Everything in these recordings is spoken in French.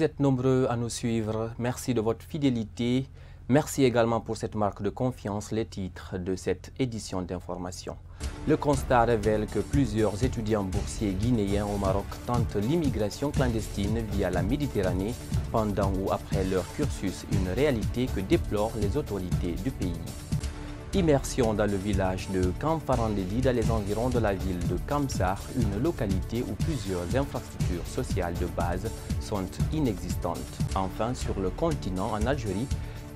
Vous êtes nombreux à nous suivre. Merci de votre fidélité. Merci également pour cette marque de confiance, les titres de cette édition d'information. Le constat révèle que plusieurs étudiants boursiers guinéens au Maroc tentent l'immigration clandestine via la Méditerranée pendant ou après leur cursus, une réalité que déplorent les autorités du pays. Immersion dans le village de Kamfarandeli, dans les environs de la ville de Kamsar, une localité où plusieurs infrastructures sociales de base sont inexistantes. Enfin, sur le continent, en Algérie,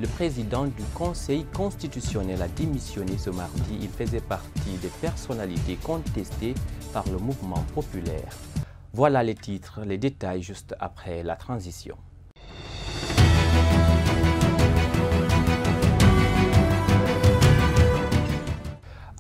le président du Conseil constitutionnel a démissionné ce mardi. Il faisait partie des personnalités contestées par le mouvement populaire. Voilà les titres, les détails juste après la transition.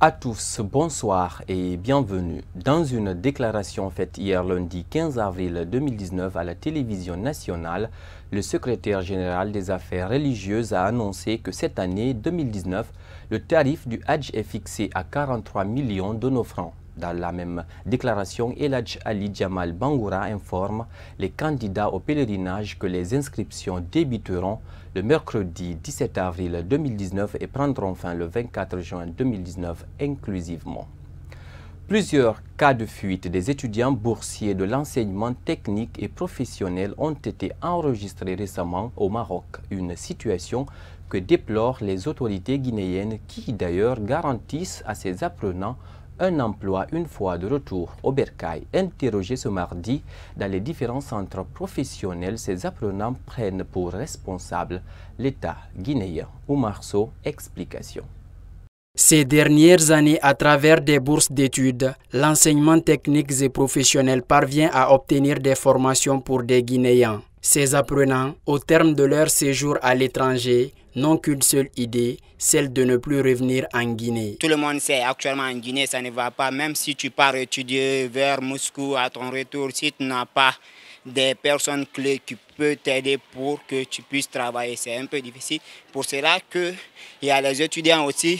à tous, bonsoir et bienvenue. Dans une déclaration faite hier lundi 15 avril 2019 à la télévision nationale, le secrétaire général des affaires religieuses a annoncé que cette année 2019, le tarif du Hajj est fixé à 43 millions de nos francs. Dans la même déclaration, Eladj Ali Jamal Bangoura informe les candidats au pèlerinage que les inscriptions débuteront le mercredi 17 avril 2019 et prendront fin le 24 juin 2019 inclusivement. Plusieurs cas de fuite des étudiants boursiers de l'enseignement technique et professionnel ont été enregistrés récemment au Maroc, une situation que déplorent les autorités guinéennes qui d'ailleurs garantissent à ces apprenants un emploi une fois de retour au Bercail. interrogé ce mardi dans les différents centres professionnels, ces apprenants prennent pour responsable l'État guinéen. Ou explication. Ces dernières années, à travers des bourses d'études, l'enseignement technique et professionnel parvient à obtenir des formations pour des Guinéens. Ces apprenants, au terme de leur séjour à l'étranger, n'ont qu'une seule idée, celle de ne plus revenir en Guinée. Tout le monde sait, actuellement en Guinée, ça ne va pas. Même si tu pars étudier vers Moscou à ton retour, si tu n'as pas des personnes clés qui peuvent t'aider pour que tu puisses travailler, c'est un peu difficile. Pour cela qu'il y a les étudiants aussi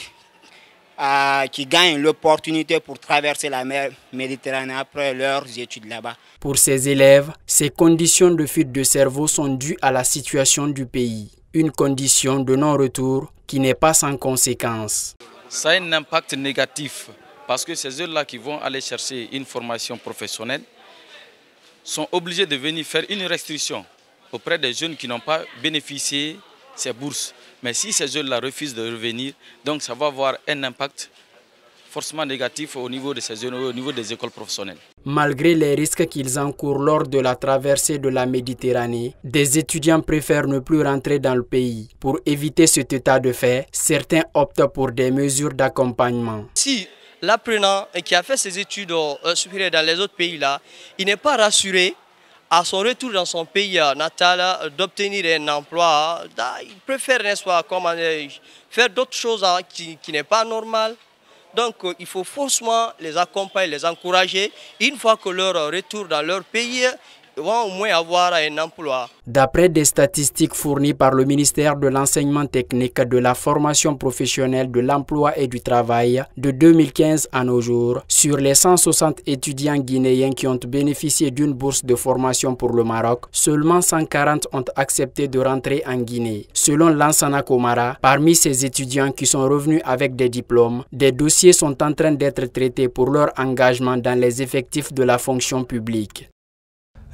qui gagnent l'opportunité pour traverser la mer Méditerranée après leurs études là-bas. Pour ces élèves, ces conditions de fuite de cerveau sont dues à la situation du pays, une condition de non-retour qui n'est pas sans conséquence. Ça a un impact négatif parce que ces jeunes là qui vont aller chercher une formation professionnelle sont obligés de venir faire une restriction auprès des jeunes qui n'ont pas bénéficié de ces bourses. Mais si ces jeunes-là refusent de revenir, donc ça va avoir un impact forcément négatif au niveau de ces jeunes, au niveau des écoles professionnelles. Malgré les risques qu'ils encourent lors de la traversée de la Méditerranée, des étudiants préfèrent ne plus rentrer dans le pays. Pour éviter cet état de fait, certains optent pour des mesures d'accompagnement. Si l'apprenant qui a fait ses études euh, supérieures dans les autres pays, là, il n'est pas rassuré à son retour dans son pays euh, natal, euh, d'obtenir un emploi, euh, bah, il préfère, nest faire d'autres choses hein, qui, qui n'est pas normal. Donc, il faut forcément les accompagner, les encourager. Une fois que leur retour dans leur pays, D'après des statistiques fournies par le ministère de l'Enseignement technique, de la formation professionnelle, de l'emploi et du travail, de 2015 à nos jours, sur les 160 étudiants guinéens qui ont bénéficié d'une bourse de formation pour le Maroc, seulement 140 ont accepté de rentrer en Guinée. Selon Lansana Komara, parmi ces étudiants qui sont revenus avec des diplômes, des dossiers sont en train d'être traités pour leur engagement dans les effectifs de la fonction publique.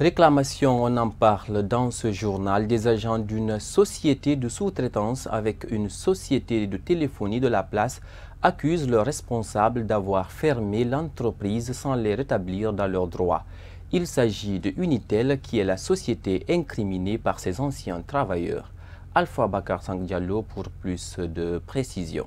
Réclamation, on en parle dans ce journal des agents d'une société de sous-traitance avec une société de téléphonie de la place accusent le responsable d'avoir fermé l'entreprise sans les rétablir dans leurs droits. Il s'agit de Unitel qui est la société incriminée par ses anciens travailleurs. Alpha Bakar Sangdiallo pour plus de précisions.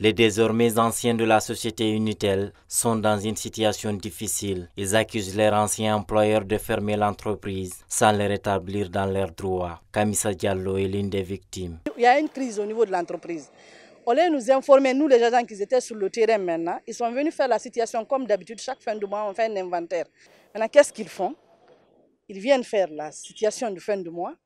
Les désormais anciens de la société Unitel sont dans une situation difficile. Ils accusent leur anciens employeur de fermer l'entreprise sans les rétablir dans leurs droits. Camisa Diallo est l'une des victimes. Il y a une crise au niveau de l'entreprise. On les nous informer, nous les agents qui étaient sur le terrain maintenant, ils sont venus faire la situation comme d'habitude. Chaque fin de mois, on fait un inventaire. Maintenant, qu'est-ce qu'ils font Ils viennent faire la situation de fin de mois,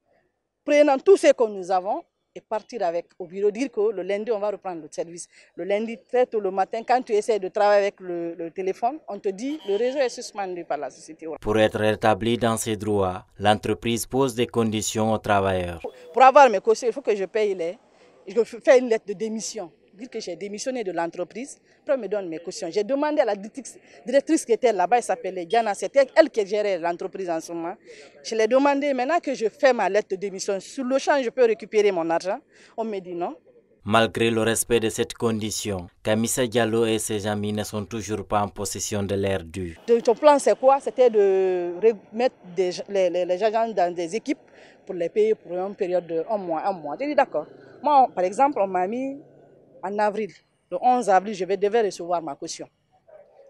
prenant tout ce que nous avons, et partir avec au bureau, dire que le lundi, on va reprendre le service. Le lundi, très tôt le matin, quand tu essaies de travailler avec le, téléphone, on te dit le réseau est suspendu par la société. Pour être rétabli dans ses droits, l'entreprise pose des conditions aux travailleurs. Pour avoir mes conseils, il faut que je paye les... Je fais une lettre de démission dire que j'ai démissionné de l'entreprise, après on me donne mes cautions. J'ai demandé à la directrice qui était là-bas, elle s'appelait Diana, c'était elle qui gérait l'entreprise en ce moment. Je l'ai demandé, maintenant que je fais ma lettre de démission, sur le champ, je peux récupérer mon argent. On me dit non. Malgré le respect de cette condition, Camisa Diallo et ses amis ne sont toujours pas en possession de l'air dû. Ton plan, c'est quoi C'était de remettre les, agents dans des équipes pour les payer pour une période de un mois. Un mois. J'ai dit d'accord. Moi, par exemple, on m'a mis en avril, le 11 avril, je devais recevoir ma caution.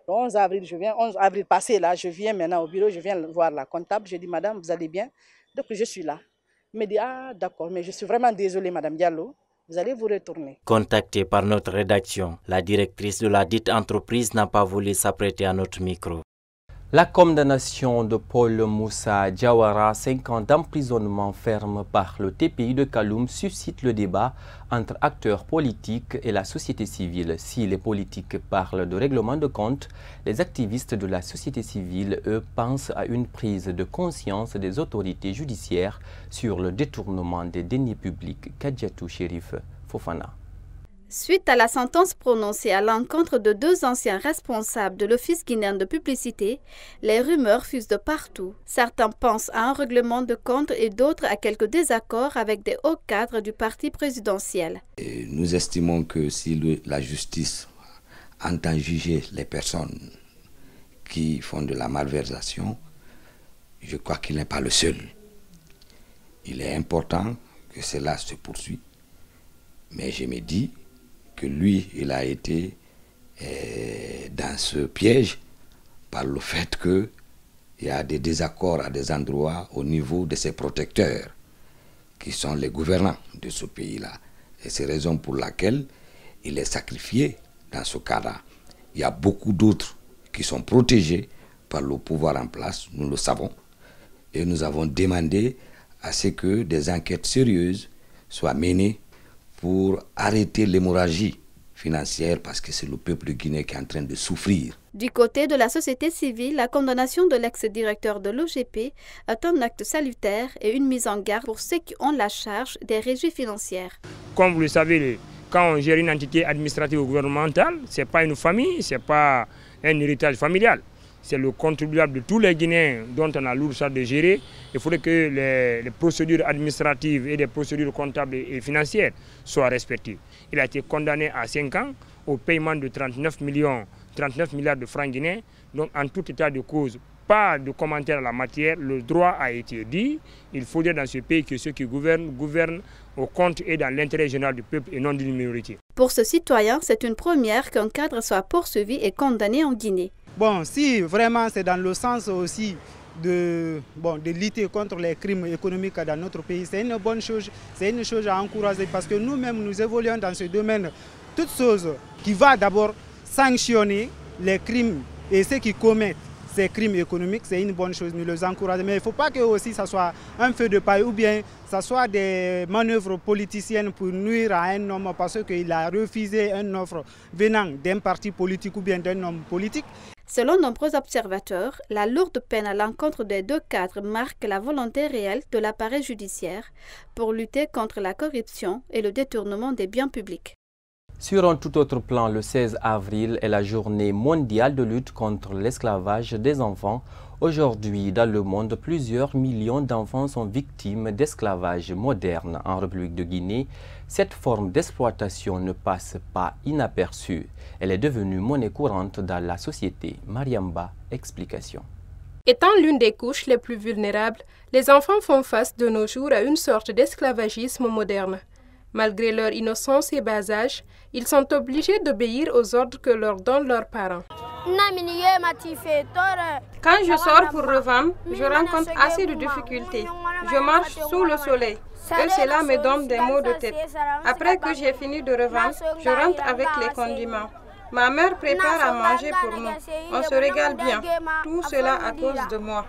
Le 11 avril, je viens, 11 avril passé, là, je viens maintenant au bureau, je viens voir la comptable, je dis, madame, vous allez bien Donc, je suis là. Elle me dit, ah, d'accord, mais je suis vraiment désolée, madame Diallo, vous allez vous retourner. Contactée par notre rédaction, la directrice de la dite entreprise n'a pas voulu s'apprêter à notre micro. La condamnation de Paul Moussa Diawara, 5 ans d'emprisonnement ferme par le TPI de Kaloum, suscite le débat entre acteurs politiques et la société civile. Si les politiques parlent de règlement de compte, les activistes de la société civile, eux, pensent à une prise de conscience des autorités judiciaires sur le détournement des deniers publics. Kadjatou Shérif Fofana. Suite à la sentence prononcée à l'encontre de deux anciens responsables de l'Office guinéen de publicité, les rumeurs fusent de partout. Certains pensent à un règlement de compte et d'autres à quelques désaccords avec des hauts cadres du parti présidentiel. nous estimons que si la justice entend juger les personnes qui font de la malversation, je crois qu'il n'est pas le seul. Il est important que cela se poursuive. Mais je me dis lui, il a été euh, dans ce piège par le fait qu'il y a des désaccords à des endroits au niveau de ses protecteurs, qui sont les gouvernants de ce pays-là. Et c'est raison pour laquelle il est sacrifié dans ce cas-là. Il y a beaucoup d'autres qui sont protégés par le pouvoir en place, nous le savons. Et nous avons demandé à ce que des enquêtes sérieuses soient menées pour arrêter l'hémorragie financière parce que c'est le peuple guinéen qui est en train de souffrir. Du côté de la société civile, la condamnation de l'ex-directeur de l'OGP est un acte salutaire et une mise en garde pour ceux qui ont la charge des régies financières. Comme vous le savez, quand on gère une entité administrative ou gouvernementale, ce n'est pas une famille, ce n'est pas un héritage familial c'est le contribuable de tous les Guinéens dont on a lourd de gérer. Il faudrait que les, procédures administratives et les procédures comptables et financières soient respectées. Il a été condamné à 5 ans au paiement de 39 millions, 39 milliards de francs guinéens. Donc en tout état de cause, pas de commentaire à la matière, le droit a été dit. Il faudrait dans ce pays que ceux qui gouvernent, gouvernent au compte et dans l'intérêt général du peuple et non d'une minorité. Pour ce citoyen, c'est une première qu'un cadre soit poursuivi et condamné en Guinée. Bon, si vraiment c'est dans le sens aussi de, de lutter contre les crimes économiques dans notre pays, c'est une bonne chose, c'est une chose à encourager parce que nous-mêmes, nous évoluons dans ce domaine. Toute chose qui va d'abord sanctionner les crimes et ceux qui commettent ces crimes économiques, c'est une bonne chose, nous les encourageons. Mais il ne faut pas que aussi ça soit un feu de paille ou bien ça soit des manœuvres politiciennes pour nuire à un homme parce qu'il a refusé une offre venant d'un parti politique ou bien d'un homme politique. Selon nombreux observateurs, la lourde peine à l'encontre des deux cadres marque la volonté réelle de l'appareil judiciaire pour lutter contre la corruption et le détournement des biens publics. Sur un tout autre plan, le 16 avril est la journée mondiale de lutte contre l'esclavage des enfants. Aujourd'hui, dans le monde, plusieurs millions d'enfants sont victimes d'esclavage moderne. En République de Guinée, cette forme d'exploitation ne passe pas inaperçue. Elle est devenue monnaie courante dans la société. Mariamba, explication. Étant l'une des couches les plus vulnérables, les enfants font face de nos jours à une sorte d'esclavagisme moderne. Malgré leur innocence et bas âge, ils sont obligés d'obéir aux ordres que leur donnent leurs parents. Quand je sors pour revendre, je rencontre assez de difficultés. Je marche sous le soleil et cela me donne des maux de tête. Après que j'ai fini de revendre, je rentre avec les condiments. Ma mère prépare à manger pour nous. On se régale bien. Tout cela à cause de moi.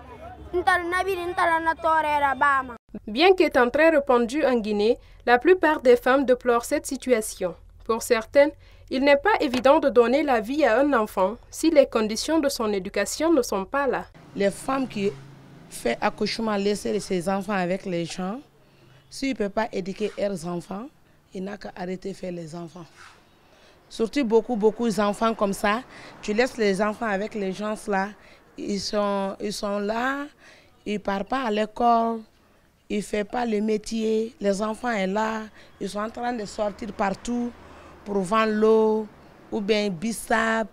Bien qu'étant très répandu en Guinée, la plupart des femmes déplorent cette situation. Pour certaines, il n'est pas évident de donner la vie à un enfant si les conditions de son éducation ne sont pas là. Les femmes qui font accouchement laisser ses enfants avec les gens, s'ils ne peuvent pas éduquer leurs enfants, il n'a qu'à arrêter de faire les enfants. Surtout beaucoup, beaucoup d'enfants comme ça, tu laisses les enfants avec les gens là, ils sont, ils sont là, ils ne partent pas à l'école, ils ne font pas le métier. Les enfants sont là, ils sont en train de sortir partout pour vendre l'eau, ou bien bissap,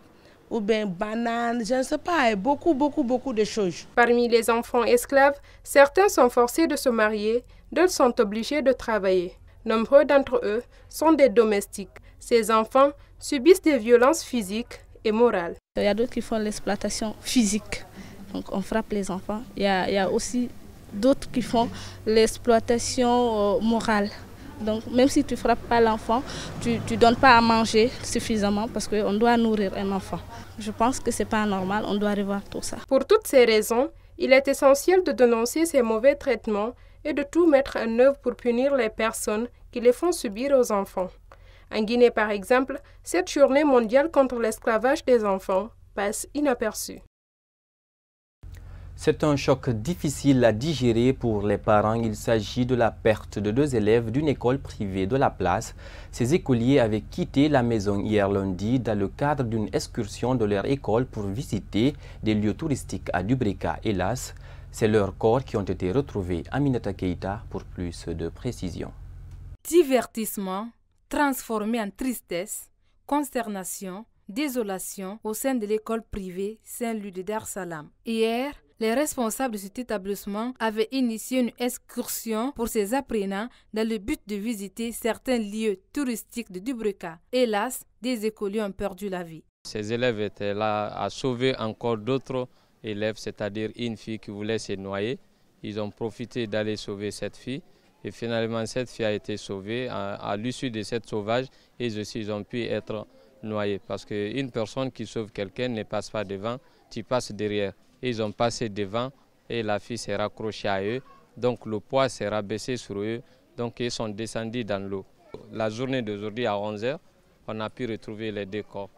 ou bien banane, je ne sais pas, beaucoup, beaucoup, beaucoup de choses. Parmi les enfants esclaves, certains sont forcés de se marier, d'autres sont obligés de travailler. Nombreux d'entre eux sont des domestiques. Ces enfants subissent des violences physiques, il y a d'autres qui font l'exploitation physique, donc on frappe les enfants. Il y a, il y a aussi d'autres qui font l'exploitation euh, morale. Donc même si tu ne frappes pas l'enfant, tu ne donnes pas à manger suffisamment parce qu'on doit nourrir un enfant. Je pense que ce n'est pas normal, on doit revoir tout ça. Pour toutes ces raisons, il est essentiel de dénoncer ces mauvais traitements et de tout mettre en œuvre pour punir les personnes qui les font subir aux enfants. En Guinée, par exemple, cette journée mondiale contre l'esclavage des enfants passe inaperçue. C'est un choc difficile à digérer pour les parents. Il s'agit de la perte de deux élèves d'une école privée de la place. Ces écoliers avaient quitté la maison hier lundi dans le cadre d'une excursion de leur école pour visiter des lieux touristiques à Dubrica. Hélas, c'est leurs corps qui ont été retrouvés à Minata Keita pour plus de précision. Divertissement transformé en tristesse, consternation, désolation au sein de l'école privée Saint-Louis de Dar Salam. Hier, les responsables de cet établissement avaient initié une excursion pour ses apprenants dans le but de visiter certains lieux touristiques de Dubreka. Hélas, des écoliers ont perdu la vie. Ces élèves étaient là à sauver encore d'autres élèves, c'est-à-dire une fille qui voulait se noyer. Ils ont profité d'aller sauver cette fille. Et finalement, cette fille a été sauvée. À, l'issue de cette sauvage, ils aussi ont pu être noyés. Parce qu'une personne qui sauve quelqu'un ne passe pas devant, tu passes derrière. Ils ont passé devant et la fille s'est raccrochée à eux. Donc le poids s'est rabaissé sur eux. Donc ils sont descendus dans l'eau. La journée d'aujourd'hui à 11h, on a pu retrouver les deux corps.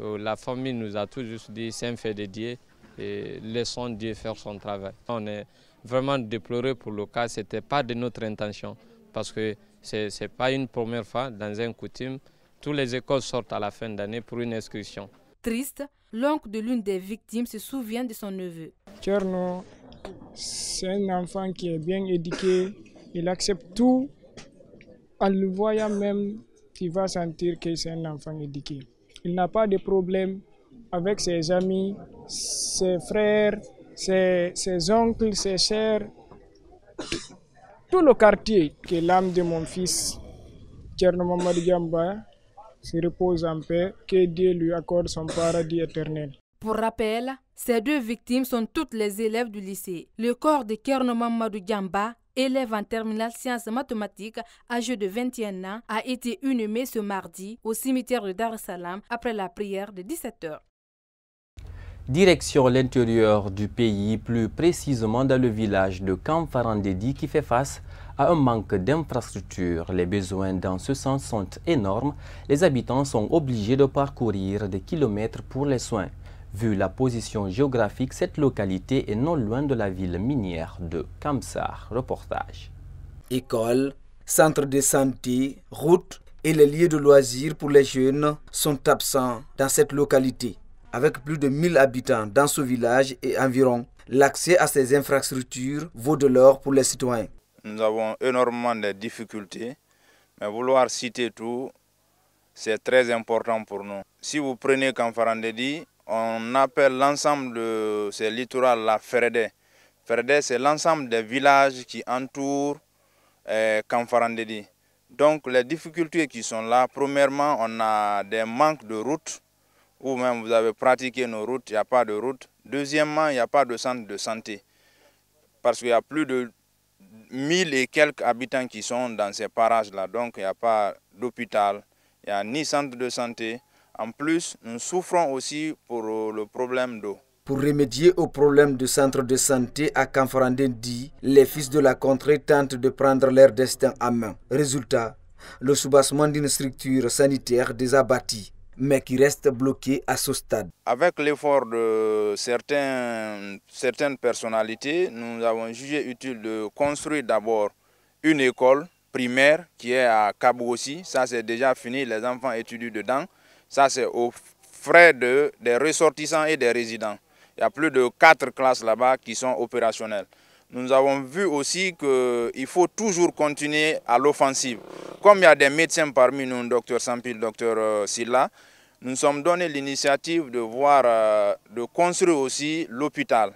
Euh, la famille nous a tout juste dit, c'est un fait de Dieu, et laissons Dieu faire son travail vraiment déploré pour le cas. Ce n'était pas de notre intention parce que ce n'est pas une première fois dans un coutume. Toutes les écoles sortent à la fin d'année pour une inscription. Triste, l'oncle de l'une des victimes se souvient de son neveu. Tcherno, c'est un enfant qui est bien éduqué. Il accepte tout. En le voyant même, il va sentir que c'est un enfant éduqué. Il n'a pas de problème avec ses amis, ses frères, ses, oncles, ses chers, tout le quartier que l'âme de mon fils, Tcherno Mamadou se repose en paix, que Dieu lui accorde son paradis éternel. Pour rappel, ces deux victimes sont toutes les élèves du lycée. Le corps de Kerno Mamadou élève en terminale sciences mathématiques, âgé de 21 ans, a été inhumé ce mardi au cimetière de Dar es Salaam après la prière de 17 h Direction l'intérieur du pays, plus précisément dans le village de Kamfarandedi qui fait face à un manque d'infrastructures. Les besoins dans ce sens sont énormes. Les habitants sont obligés de parcourir des kilomètres pour les soins. Vu la position géographique, cette localité est non loin de la ville minière de Kamsar. Reportage. École, centre de santé, route et les lieux de loisirs pour les jeunes sont absents dans cette localité. Avec plus de 1000 habitants dans ce village et environ, l'accès à ces infrastructures vaut de l'or pour les citoyens. Nous avons énormément de difficultés, mais vouloir citer tout, c'est très important pour nous. Si vous prenez Canfarandedi, on appelle l'ensemble de ces littoraux-là Ferede. Ferede, c'est l'ensemble des villages qui entourent eh, Donc les difficultés qui sont là, premièrement, on a des manques de routes ou même vous avez pratiqué nos routes, il n'y a pas de route. Deuxièmement, il n'y a pas de centre de santé parce qu'il y a plus de 1000 et quelques habitants qui sont dans ces parages-là. Donc, il n'y a pas d'hôpital, il n'y a ni centre de santé. En plus, nous souffrons aussi pour euh, le problème d'eau. Pour remédier au problème du centre de santé à dit, les fils de la contrée tentent de prendre leur destin à main. Résultat, le soubassement d'une structure sanitaire désabattie mais qui reste bloqué à ce stade. Avec l'effort de certaines personnalités, nous avons jugé utile de construire d'abord une école primaire qui est à aussi. Ça, c'est déjà fini, les enfants étudient dedans. Ça, c'est aux frais de, des ressortissants et des résidents. Il y a plus de quatre classes là-bas qui sont opérationnelles nous avons vu aussi qu'il faut toujours continuer à l'offensive. Comme il y a des médecins parmi nous, docteur Sampil, docteur euh, Silla, nous sommes donné l'initiative de voir, euh, de construire aussi l'hôpital.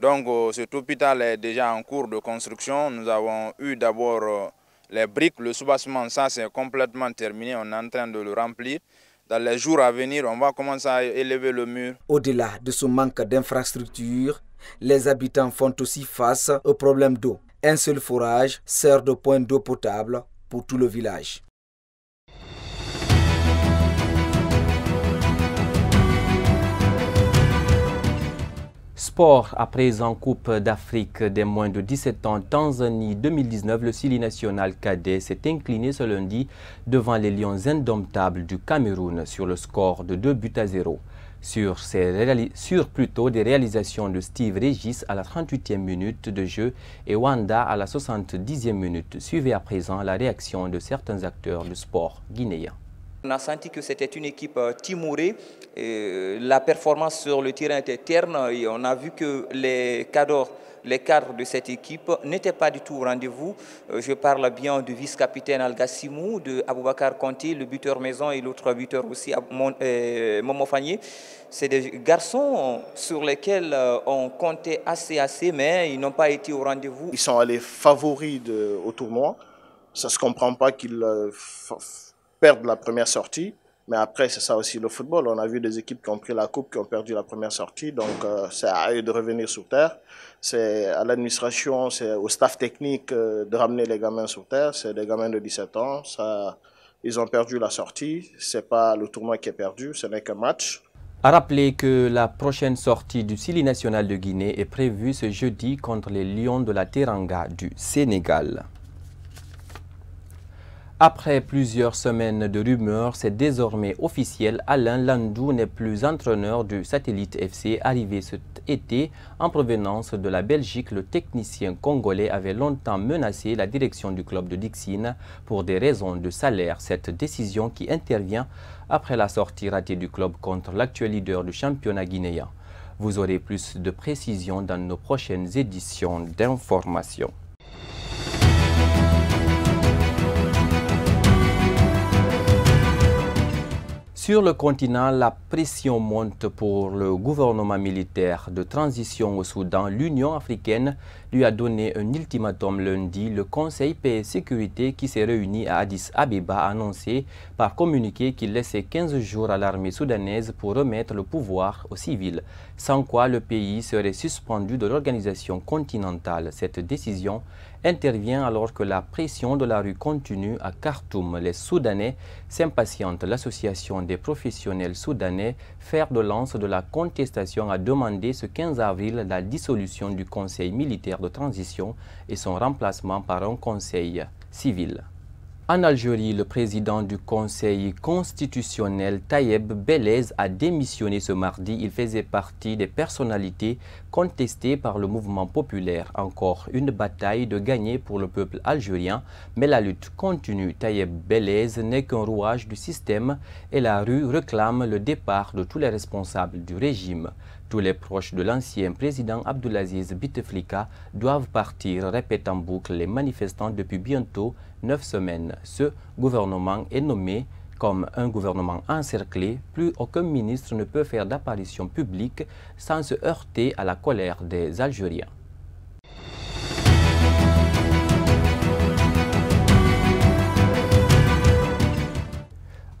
Donc euh, cet hôpital est déjà en cours de construction. Nous avons eu d'abord les briques, le soubassement, ça c'est complètement terminé, on est en train de le remplir. Dans les jours à venir, on va commencer à élever le mur. Au-delà de ce manque d'infrastructures, les habitants font aussi face au problème d'eau. Un seul forage sert de point d'eau potable pour tout le village. Sport, après en Coupe d'Afrique des moins de 17 ans, Tanzanie 2019, le Sili national cadet s'est incliné ce lundi devant les Lions indomptables du Cameroun sur le score de 2 buts à 0 sur, sur plutôt des réalisations de Steve Regis à la 38e minute de jeu et Wanda à la 70e minute. Suivez à présent la réaction de certains acteurs du sport guinéen. On a senti que c'était une équipe euh, timorée. Euh, la performance sur le terrain était terne et on a vu que les cadors les cadres de cette équipe n'étaient pas du tout au rendez-vous. Euh, je parle bien du vice-capitaine Al-Gassimou, de Aboubakar Conti, le buteur maison et l'autre buteur aussi, euh, Momo Fagné. C'est des garçons sur lesquels euh, on comptait assez, assez, mais ils n'ont pas été au rendez-vous. Ils sont allés favoris de, au tournoi. Ça ne se comprend pas qu'ils perdent la première sortie. Mais après, c'est ça aussi le football. On a vu des équipes qui ont pris la coupe, qui ont perdu la première sortie. Donc, euh, c'est à eux de revenir sur terre. C'est à l'administration, c'est au staff technique euh, de ramener les gamins sur terre. C'est des gamins de 17 ans. ils ont perdu la sortie. C'est pas le tournoi qui est perdu, ce n'est qu'un match. A rappeler que la prochaine sortie du Sili national de Guinée est prévue ce jeudi contre les Lions de la Teranga du Sénégal. Après plusieurs semaines de rumeurs, c'est désormais officiel, Alain Landou n'est plus entraîneur du satellite FC arrivé cet été en provenance de la Belgique. Le technicien congolais avait longtemps menacé la direction du club de Dixine pour des raisons de salaire. Cette décision qui intervient après la sortie ratée du club contre l'actuel leader du championnat guinéen. Vous aurez plus de précisions dans nos prochaines éditions d'information. Sur le continent, la pression monte pour le gouvernement militaire de transition au Soudan. L'Union africaine lui a donné un ultimatum lundi. Le Conseil paix et sécurité qui s'est réuni à Addis Abeba a annoncé par communiqué qu'il laissait 15 jours à l'armée soudanaise pour remettre le pouvoir aux civils, sans quoi le pays serait suspendu de l'organisation continentale. Cette décision intervient alors que la pression de la rue continue à Khartoum. Les Soudanais s'impatientent. L'association des professionnels soudanais, fer de lance de la contestation, a demandé ce 15 avril la dissolution du Conseil militaire de transition et son remplacement par un Conseil civil. En Algérie, le président du Conseil constitutionnel Tayeb Belez a démissionné ce mardi. Il faisait partie des personnalités contestées par le mouvement populaire. Encore une bataille de gagner pour le peuple algérien, mais la lutte continue. Tayeb Belez n'est qu'un rouage du système et la rue réclame le départ de tous les responsables du régime. Tous les proches de l'ancien président Abdelaziz Biteflika doivent partir, répètent en boucle les manifestants depuis bientôt neuf semaines. Ce gouvernement est nommé comme un gouvernement encerclé, plus aucun ministre ne peut faire d'apparition publique sans se heurter à la colère des Algériens.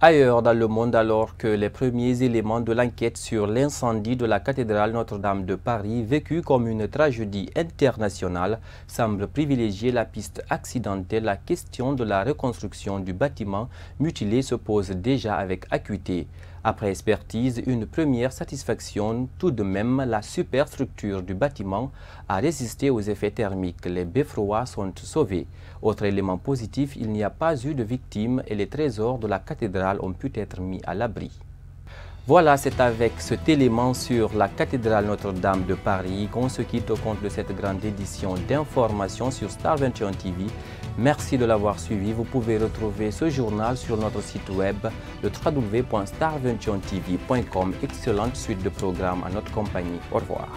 Ailleurs dans le monde, alors que les premiers éléments de l'enquête sur l'incendie de la cathédrale Notre-Dame de Paris, vécue comme une tragédie internationale, semblent privilégier la piste accidentelle, la question de la reconstruction du bâtiment mutilé se pose déjà avec acuité. Après expertise, une première satisfaction, tout de même, la superstructure du bâtiment a résisté aux effets thermiques. Les beffrois sont sauvés. Autre élément positif, il n'y a pas eu de victimes et les trésors de la cathédrale ont pu être mis à l'abri. Voilà, c'est avec cet élément sur la cathédrale Notre-Dame de Paris qu'on se quitte au compte de cette grande édition d'informations sur Star 21 TV. Merci de l'avoir suivi. Vous pouvez retrouver ce journal sur notre site web le wwwstar tvcom Excellente suite de programmes à notre compagnie. Au revoir.